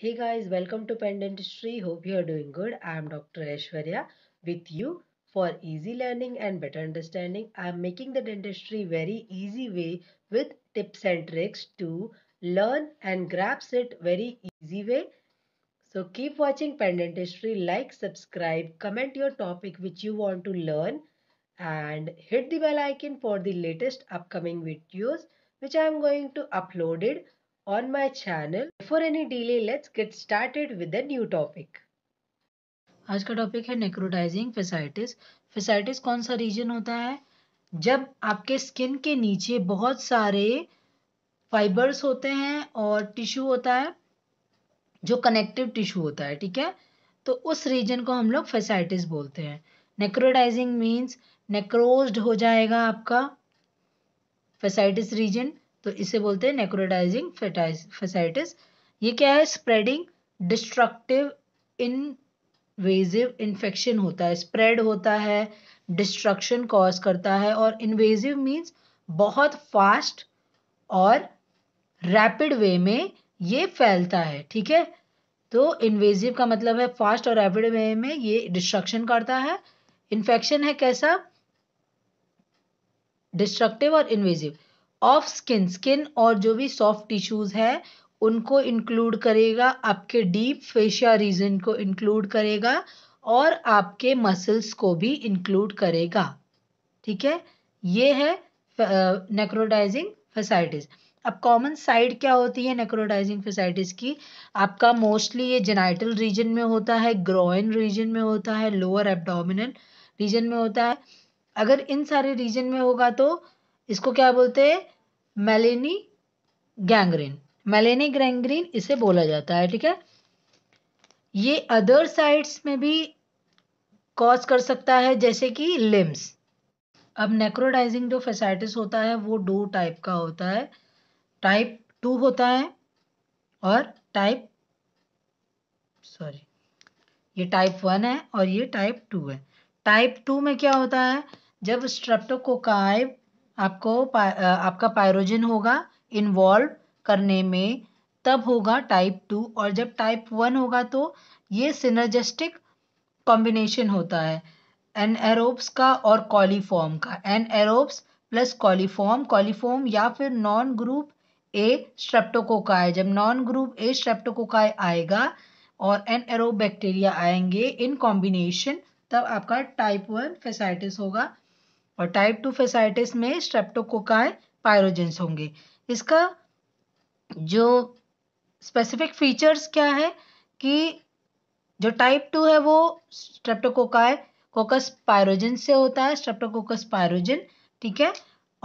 Hey guys, welcome to Pen Dentistry. Hope you are doing good. I am Dr. Aishwarya with you for easy learning and better understanding. I am making the dentistry very easy way with tips and tricks to learn and grasp it very easy way. So keep watching Pen Dentistry, like, subscribe, comment your topic which you want to learn and hit the bell icon for the latest upcoming videos which I am going to upload it on my channel. Before any delay, let's get started with the new topic. आज का topic है necrotising fasciitis fasciitis कौन सा reason होता है जब आपके skin के नीचे बहुत सारे फाइबर्स होते हैं और टिश्यू होता है जो कनेक्टिव टिश्यू होता है ठीक है तो उस रीजन को हम लोग फेसाइटिस बोलते हैं नेक्रोटाइजिंग मीन्स नेक्रोज हो जाएगा आपका फेसाइटिस रीजन तो इसे बोलते हैं नेक्रोडाइजिंग फेसाइटिस ये क्या है स्प्रेडिंग डिस्ट्रक्टिव इनवेजिव इन्फेक्शन होता है स्प्रेड होता है डिस्ट्रक्शन कॉज करता है और इन्वेजिव मीन्स बहुत फास्ट और रैपिड वे में ये फैलता है ठीक है तो इन्वेजिव का मतलब है फास्ट और रैपिड वे में ये डिस्ट्रक्शन करता है इन्फेक्शन है कैसा डिस्ट्रक्टिव और इन्वेजिव ऑफ स्किन स्किन और जो भी सॉफ्ट टिश्यूज़ है उनको इंक्लूड करेगा आपके डीप फेशिया रीजन को इंक्लूड करेगा और आपके मसल्स को भी इंक्लूड करेगा ठीक है ये है नेक्रोडाइजिंग फेसाइटिस अब कॉमन साइड क्या होती है नेक्रोडाइजिंग फेसाइटिस की आपका मोस्टली ये जेनाइटल रीजन में होता है ग्रोइन रीजन में होता है लोअर एबडोमिनल रीजन में होता है अगर इन सारे रीजन में होगा तो इसको क्या बोलते हैं मेलेनी गैंग्रीन मेलेनी गैंग्रीन इसे बोला जाता है ठीक है ये अदर साइड्स में भी कॉज कर सकता है जैसे कि लिम्स अब नेक्रोडाइजिंग जो फेसाइटिस होता है वो दो टाइप का होता है टाइप टू होता है और टाइप सॉरी ये टाइप वन है और ये टाइप टू है टाइप टू में क्या होता है जब स्ट्रेप्टोकोकाइब आपको पा आपका पायरोजन होगा इन्वॉल्व करने में तब होगा टाइप टू और जब टाइप वन होगा तो ये सिनर्जेस्टिक कॉम्बिनेशन होता है एन एरोब्स का और कॉलीफॉर्म का anaerobes plus coliform coliform या फिर नॉन ग्रुप ए स्ट्रेप्टोकोकाय जब नॉन ग्रुप ए स्ट्रेप्टोकोकाय आएगा और एन एरोब बैक्टीरिया आएंगे इन कॉम्बिनेशन तब आपका टाइप वन फेसाइटिस होगा और टाइप टू फेसाइटिस में स्ट्रेप्टोकोकाय पायरोजेंस होंगे इसका जो स्पेसिफिक फीचर्स क्या है कि जो टाइप टू है वो स्ट्रेप्टोकोकाय कोकस पायरोजन से होता है स्ट्रेप्टोकोकस पायरोजन ठीक है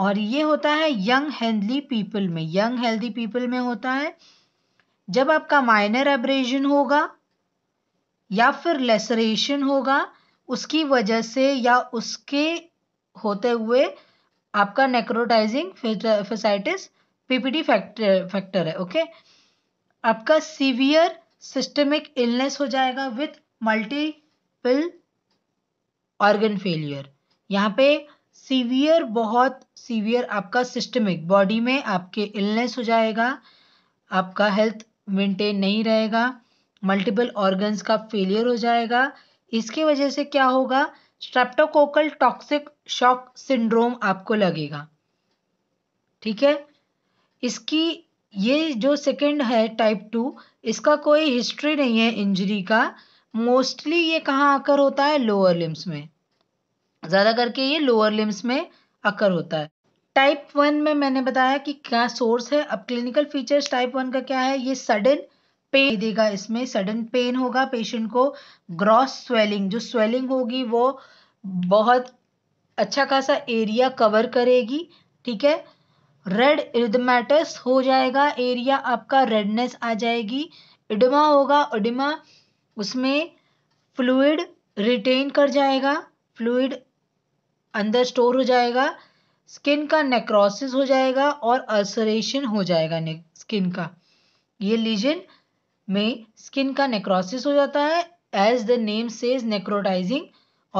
और ये होता है यंग हेल्दी पीपल में यंग हेल्दी पीपल में होता है जब आपका माइनर एब्रेजन होगा या फिर लेसरेशन होगा उसकी वजह से या उसके होते हुए आपका necrotizing fasciitis PPD factor factor है ओके आपका सीवियर सिस्टमिक इलनेस हो जाएगा विथ मल्टीपल ऑर्गन फेलियर यहाँ पे सीवियर बहुत सीवियर आपका सिस्टमिक बॉडी में आपके इलनेस हो जाएगा आपका हेल्थ मेंटेन नहीं रहेगा मल्टीपल ऑर्गन्स का फेलियर हो जाएगा इसकी वजह से क्या होगा स्ट्रेप्टोकोकल टॉक्सिक शॉक सिंड्रोम आपको लगेगा ठीक है इसकी ये जो सेकेंड है टाइप टू इसका कोई हिस्ट्री नहीं है इंजरी का मोस्टली ये कहाँ आकर होता है लोअर लिम्स में ज़्यादा करके ये लोअर लिम्स में आकर होता है टाइप वन में मैंने बताया कि क्या सोर्स है अब क्लिनिकल फीचर्स टाइप वन का क्या है ये सडन पेन देगा इसमें सडन पेन होगा पेशेंट को ग्रॉस स्वेलिंग जो स्वेलिंग होगी वो बहुत अच्छा खासा एरिया कवर करेगी ठीक है रेड इडमेटस हो जाएगा एरिया आपका रेडनेस आ जाएगी इडमा होगा इडमा उसमें फ्लूड रिटेन कर जाएगा फ्लूड अंदर स्टोर हो जाएगा स्किन का नेक्रोसिस हो जाएगा और अल्सरेशन हो जाएगा स्किन का ये लीजन में स्किन का नेक्रोसिस हो जाता है as the name says necrotizing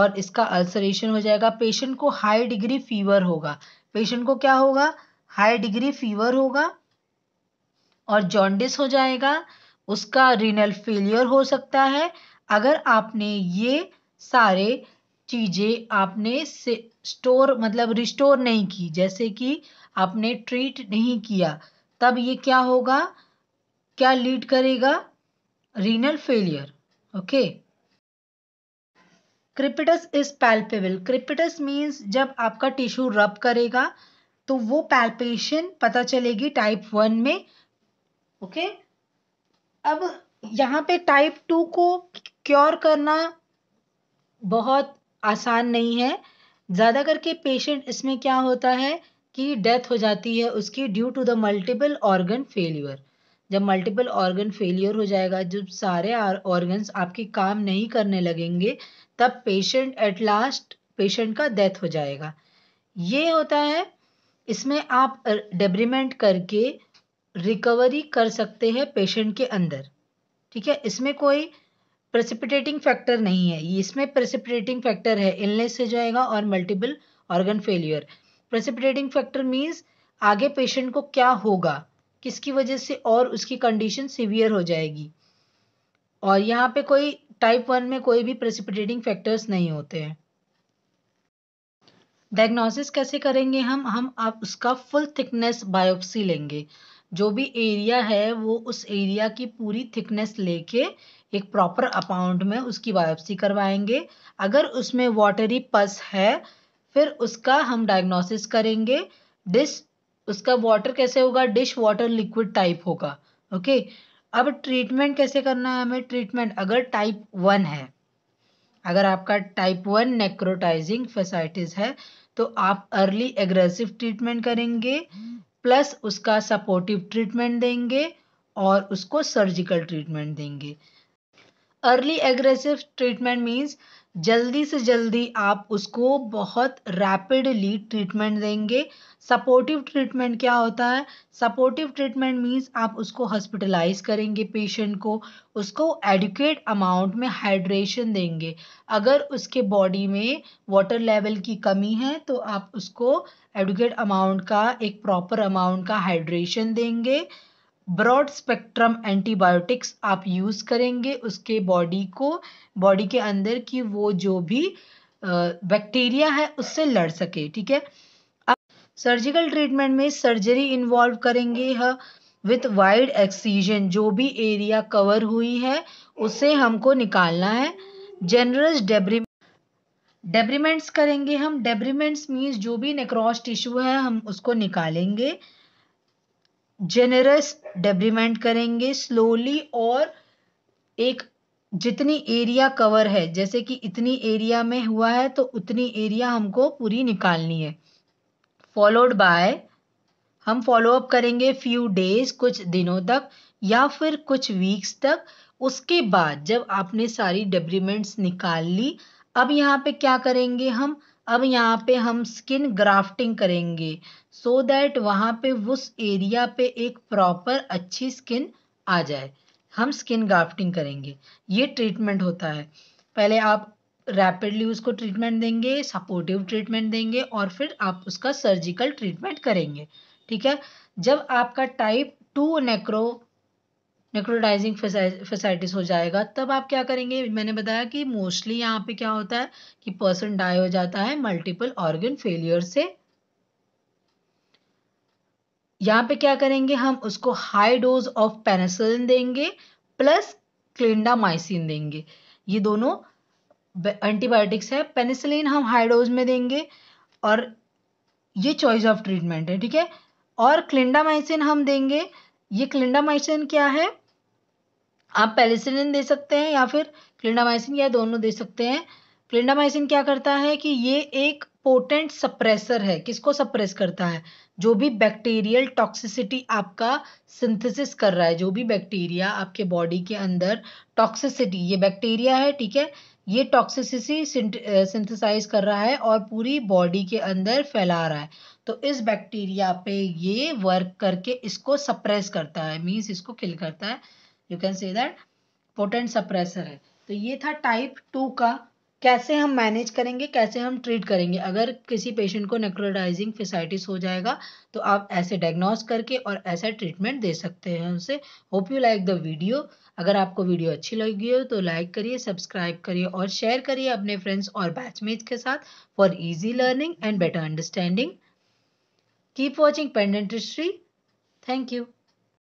और इसका अल्सरेशन हो जाएगा पेशेंट को हाई डिग्री फीवर होगा पेशेंट को क्या होगा हाई डिग्री फीवर होगा और जॉन्डिस हो जाएगा उसका रिनल फेलियर हो सकता है अगर आपने ये सारे चीज़ें आपने स्टोर मतलब रिस्टोर नहीं की जैसे कि आपने ट्रीट नहीं किया तब ये क्या होगा क्या लीड करेगा renal failure okay crepitus is palpable crepitus means जब आपका टिश्यू रब करेगा तो वो पैल्पेशन पता चलेगी टाइप वन में ओके okay? अब यहाँ पे टाइप टू को क्योर करना बहुत आसान नहीं है ज़्यादा करके पेशेंट इसमें क्या होता है कि डेथ हो जाती है उसकी due to the multiple organ failure जब मल्टीपल ऑर्गन फेलियर हो जाएगा जब सारे ऑर्गन्स आपके काम नहीं करने लगेंगे तब पेशेंट एट लास्ट पेशेंट का डेथ हो जाएगा ये होता है इसमें आप डेब्रीमेंट करके रिकवरी कर सकते हैं पेशेंट के अंदर ठीक है इसमें कोई प्रेसिपिटेटिंग फैक्टर नहीं है इसमें प्रेसिपिटेटिंग फैक्टर है इलनेस से जाएगा और multiple organ failure precipitating factor means आगे पेशेंट को क्या होगा किसकी वजह से और उसकी कंडीशन सिवियर हो जाएगी और यहाँ पे कोई टाइप वन में कोई भी प्रेसिपिटेटिंग फैक्टर्स नहीं होते हैं डायग्नोसिस कैसे करेंगे हम हम आप उसका फुल थिकनेस बायोप्सी लेंगे जो भी एरिया है वो उस एरिया की पूरी थिकनेस लेके एक प्रॉपर अमाउंट में उसकी बायोप्सी करवाएंगे अगर उसमें वाटरी पस है फिर उसका हम डायग्नोसिस करेंगे डिस उसका वाटर कैसे होगा डिश वाटर लिक्विड टाइप होगा ओके अब ट्रीटमेंट कैसे करना है हमें ट्रीटमेंट अगर टाइप वन है अगर आपका टाइप वन नेक्रोटाइजिंग फेसाइटिस है तो आप अर्ली एग्रेसिव ट्रीटमेंट करेंगे प्लस उसका सपोर्टिव ट्रीटमेंट देंगे और उसको सर्जिकल ट्रीटमेंट देंगे अर्ली एग्रेसिव ट्रीटमेंट मीन्स जल्दी से जल्दी आप उसको बहुत रैपिडली ट्रीटमेंट देंगे सपोर्टिव ट्रीटमेंट क्या होता है सपोर्टिव ट्रीटमेंट मीन्स आप उसको हॉस्पिटलाइज करेंगे पेशेंट को उसको एडिक्वेट अमाउंट में हाइड्रेशन देंगे अगर उसके बॉडी में वाटर लेवल की कमी है तो आप उसको एडिक्वेट अमाउंट का एक प्रॉपर अमाउंट का हाइड्रेशन देंगे ब्रॉड स्पेक्ट्रम एंटीबायोटिक्स आप यूज़ करेंगे उसके बॉडी को बॉडी के अंदर की वो जो भी बैक्टीरिया है उससे लड़ सके ठीक है अब सर्जिकल ट्रीटमेंट में सर्जरी इन्वॉल्व करेंगे विथ वाइड एक्सीजन जो भी एरिया कवर हुई है उसे हमको निकालना है जेनरस डेब्री डेब्रीमेंट्स करेंगे हम डेब्रीमेंट्स मीन्स जो भी नेक्रॉस टिश्यू है हम उसको निकालेंगे जेनरस डेब्रीमेंट करेंगे स्लोली और एक जितनी एरिया कवर है जैसे कि इतनी एरिया में हुआ है तो उतनी एरिया हमको पूरी निकालनी है फॉलोड बाय हम फॉलो अप करेंगे फ्यू डेज कुछ दिनों तक या फिर कुछ वीक्स तक उसके बाद जब आपने सारी डेब्रीमेंट्स निकाल ली अब यहाँ पे क्या करेंगे हम अब यहाँ पे हम स्किन ग्राफ्टिंग करेंगे सो so दैट वहाँ पे उस एरिया पे एक प्रॉपर अच्छी स्किन आ जाए हम स्किन ग्राफ्टिंग करेंगे ये ट्रीटमेंट होता है पहले आप रैपिडली उसको ट्रीटमेंट देंगे सपोर्टिव ट्रीटमेंट देंगे और फिर आप उसका सर्जिकल ट्रीटमेंट करेंगे ठीक है जब आपका type two necro necrotizing fasciitis हो जाएगा तब आप क्या करेंगे मैंने बताया कि मोस्टली यहाँ पे क्या होता है कि पर्सन डाई हो जाता है मल्टीपल ऑर्गन फेलियर से यहाँ पे क्या करेंगे हम उसको हाई डोज ऑफ पेनेसिलिन देंगे प्लस क्लिंडामाइसिन देंगे ये दोनों एंटीबायोटिक्स है पेनिसिलिन हम हाई डोज में देंगे और ये चॉइस ऑफ ट्रीटमेंट है ठीक है और क्लिंडामाइसिन हम देंगे ये क्लिंडामाइसिन क्या है आप पेलिसिलिन दे सकते हैं या फिर क्लिंडामाइसिन या दोनों दे सकते हैं क्लिंडामाइसिन क्या करता है कि ये एक पोटेंट सप्रेसर है किसको सप्रेस करता है जो भी बैक्टीरियल टॉक्सिसिटी आपका सिंथेसिस कर रहा है जो भी बैक्टीरिया आपके बॉडी के अंदर टॉक्सिसिटी ये बैक्टीरिया है ठीक है ये टॉक्सिसिटी सिंथेसाइज कर रहा है और पूरी बॉडी के अंदर फैला रहा है तो इस बैक्टीरिया पे ये वर्क करके इसको सप्रेस करता है मीन्स इसको किल करता है you can see that potent suppressor है तो ये था टाइप टू का कैसे हम मैनेज करेंगे कैसे हम ट्रीट करेंगे अगर किसी पेशेंट को नेक्रोडाइजिंग फेसाइटिस हो जाएगा तो आप ऐसे डायग्नोस करके और ऐसा ट्रीटमेंट दे सकते हैं उनसे hope you like the video अगर आपको वीडियो अच्छी लगी हो तो लाइक करिए सब्सक्राइब करिए और शेयर करिए अपने फ्रेंड्स और बैचमेट्स के साथ for easy learning and better understanding keep watching Pendentistry thank you